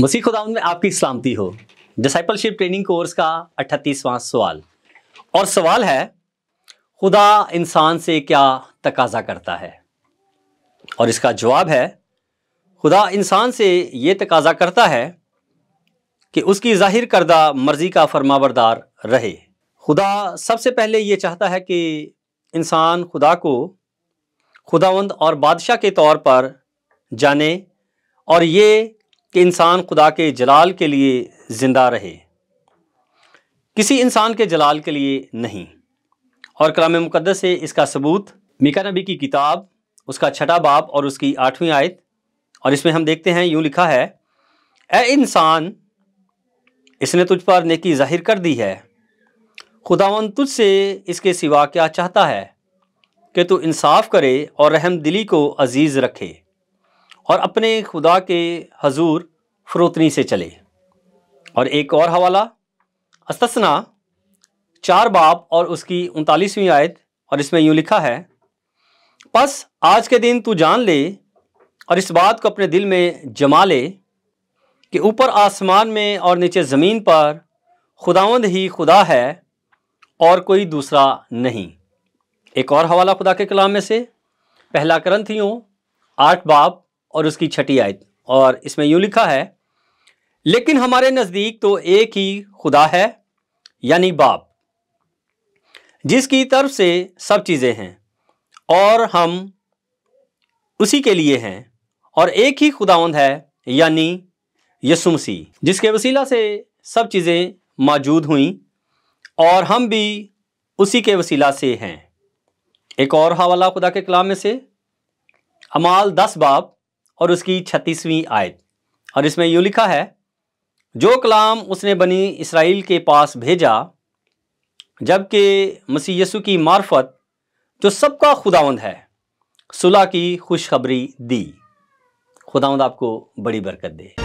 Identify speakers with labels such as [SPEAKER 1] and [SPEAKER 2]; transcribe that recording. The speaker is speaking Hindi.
[SPEAKER 1] मसीह खुदा में आपकी सलामती हो डिसाइपलशिप ट्रेनिंग कोर्स का अट्ठतीसवां सवाल और सवाल है खुदा इंसान से क्या तकाजा करता है और इसका जवाब है खुदा इंसान से ये तकाजा करता है कि उसकी जाहिर करदा मर्ज़ी का फरमाबरदार रहे खुदा सबसे पहले ये चाहता है कि इंसान खुदा को खुदावंद और बादशाह के तौर पर जाने और ये कि इंसान खुदा के जलाल के लिए ज़िंदा रहे किसी इंसान के जलाल के लिए नहीं और कलाम मुकदस से इसका सबूत मिका नबी की किताब उसका छठा बाप और उसकी आठवीं आयत और इसमें हम देखते हैं यूँ लिखा है ए इंसान इसने तुझ पर नेकी जाहिर कर दी है खुदावन तुझसे इसके सिवा क्या चाहता है कि तू इंसाफ करे और रहम दिली को अजीज़ रखे और अपने खुदा के हजूर फरोतनी से चले और एक और हवाला अस्तना चार बाप और उसकी उनतालीसवीं आयत और इसमें यूँ लिखा है बस आज के दिन तू जान ले और इस बात को अपने दिल में जमा ले कि ऊपर आसमान में और नीचे ज़मीन पर खुदावंद ही खुदा है और कोई दूसरा नहीं एक और हवाला खुदा के कलाम में से पहला करंथियों आठ बाप और उसकी छठी आयत और इसमें यूँ लिखा है लेकिन हमारे नज़दीक तो एक ही खुदा है यानी बाप जिसकी तरफ से सब चीज़ें हैं और हम उसी के लिए हैं और एक ही खुदावंद है यानी यसुमसी जिसके वसीला से सब चीज़ें मौजूद हुई और हम भी उसी के वसीला से हैं एक और हवाला खुदा के कलाम में से अमाल दस बाप और उसकी छत्तीसवीं आयत और इसमें यूँ लिखा है जो कलाम उसने बनी इसराइल के पास भेजा जबकि मसी यसु की मार्फत जो तो सबका खुदावंद है सुलह की खुशखबरी दी खुदावंद आपको बड़ी बरकत दे